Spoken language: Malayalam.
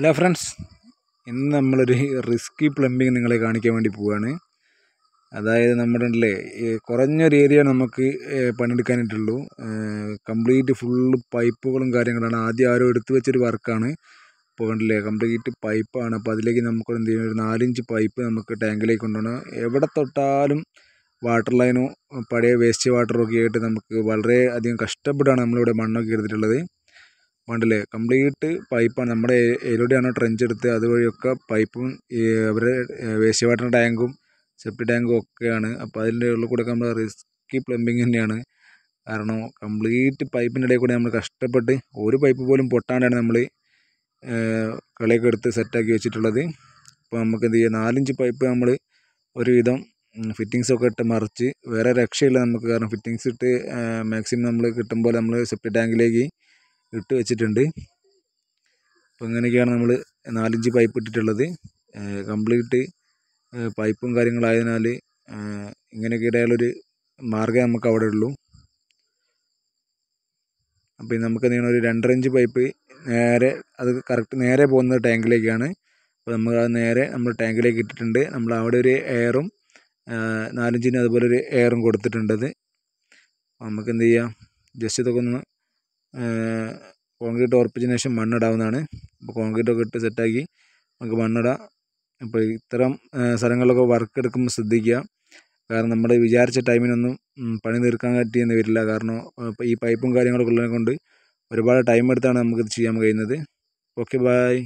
ഹലോ ഫ്രണ്ട്സ് ഇന്ന് നമ്മളൊരു റിസ്കി പ്ലംബിങ് നിങ്ങളെ കാണിക്കാൻ വേണ്ടി പോവുകയാണ് അതായത് നമ്മുടെ ഉണ്ടല്ലേ കുറഞ്ഞൊരു ഏരിയ നമുക്ക് പണിയെടുക്കാനായിട്ടുള്ളൂ കംപ്ലീറ്റ് ഫുള്ള് പൈപ്പുകളും കാര്യങ്ങളാണ് ആദ്യം ആരോ എടുത്തു വെച്ചൊരു വർക്കാണ് പോകണ്ടല്ലേ കംപ്ലീറ്റ് പൈപ്പാണ് അപ്പോൾ അതിലേക്ക് നമുക്ക് എന്ത് ചെയ്യണം ഒരു നാലിഞ്ച് പൈപ്പ് നമുക്ക് ടാങ്കിലേക്ക് കൊണ്ടുപോകണം എവിടെ തൊട്ടാലും വാട്ടർ ലൈനോ പഴയ വേസ്റ്റ് വാട്ടറോ ഒക്കെ ആയിട്ട് നമുക്ക് വളരെ അധികം കഷ്ടപ്പെട്ടാണ് നമ്മളിവിടെ മണ്ണൊക്കെ എടുത്തിട്ടുള്ളത് വേണ്ടില്ലേ കംപ്ലീറ്റ് പൈപ്പാണ് നമ്മുടെ ഏതിലൂടെയാണോ ട്രെഞ്ച് എടുത്ത് അതുവഴിയൊക്കെ പൈപ്പും അവരുടെ വേസ്റ്റ് വാട്ടർ ടാങ്കും സെപ്റ്റി ടാങ്കും ഒക്കെയാണ് അപ്പോൾ അതിൻ്റെ ഉള്ളിൽ കൂടെ നമ്മൾ റിസ്കി പ്ലംബിങ് തന്നെയാണ് കാരണം കംപ്ലീറ്റ് പൈപ്പിൻ്റെ ഇടയിൽ കൂടെ നമ്മൾ കഷ്ടപ്പെട്ട് ഒരു പൈപ്പ് പോലും പൊട്ടാണ്ടാണ് നമ്മൾ കളിയൊക്കെ എടുത്ത് സെറ്റാക്കി വെച്ചിട്ടുള്ളത് അപ്പോൾ നമുക്ക് എന്ത് ചെയ്യാം നാലഞ്ച് പൈപ്പ് നമ്മൾ ഒരുവിധം ഫിറ്റിങ്സ് ഒക്കെ ഇട്ട് മറിച്ച് വേറെ രക്ഷയില്ല നമുക്ക് കാരണം ഫിറ്റിങ്സ് ഇട്ട് മാക്സിമം നമ്മൾ കിട്ടുമ്പോൾ നമ്മൾ സെപ്റ്റി ടാങ്കിലേക്ക് ഇട്ട് വെച്ചിട്ടുണ്ട് അപ്പം ഇങ്ങനെയൊക്കെയാണ് നമ്മൾ നാലിഞ്ച് പൈപ്പ് ഇട്ടിട്ടുള്ളത് കംപ്ലീറ്റ് പൈപ്പും കാര്യങ്ങളായതിനാൽ ഇങ്ങനെയൊക്കെ ഇടയാലൊരു മാർഗ്ഗം നമുക്ക് അവിടെ ഉള്ളൂ അപ്പോൾ നമുക്ക് എന്തെങ്കിലും ഒരു രണ്ടര ഇഞ്ച് പൈപ്പ് നേരെ അത് കറക്റ്റ് നേരെ പോകുന്ന ടാങ്കിലേക്കാണ് അപ്പോൾ നമ്മൾ അത് നേരെ നമ്മൾ ടാങ്കിലേക്ക് ഇട്ടിട്ടുണ്ട് നമ്മൾ അവിടെ ഒരു എയറും നാലഞ്ചിന് അതുപോലെ ഒരു എയറും കൊടുത്തിട്ടുണ്ടത് നമുക്ക് എന്ത് ചെയ്യാം ജസ്റ്റ് ഇതൊക്കെ ഒന്ന് കോൺക്രീറ്റ് ഉറപ്പിച്ചതിന് ശേഷം മണ്ണിടാവുന്നതാണ് അപ്പോൾ കോൺക്രീറ്റ് ഒക്കെ ഇട്ട് സെറ്റാക്കി നമുക്ക് മണ്ണിടാം അപ്പോൾ ഇത്തരം സ്ഥലങ്ങളിലൊക്കെ വർക്ക് എടുക്കുമ്പോൾ ശ്രദ്ധിക്കുക കാരണം നമ്മൾ വിചാരിച്ച ടൈമിനൊന്നും പണി തീർക്കാൻ പറ്റിയെന്ന് വരില്ല കാരണം ഈ പൈപ്പും കാര്യങ്ങളൊക്കെ ഉള്ളതിനെ കൊണ്ട് ഒരുപാട് ടൈം എടുത്താണ് നമുക്കിത് ചെയ്യാൻ കഴിയുന്നത് ഓക്കെ ബൈ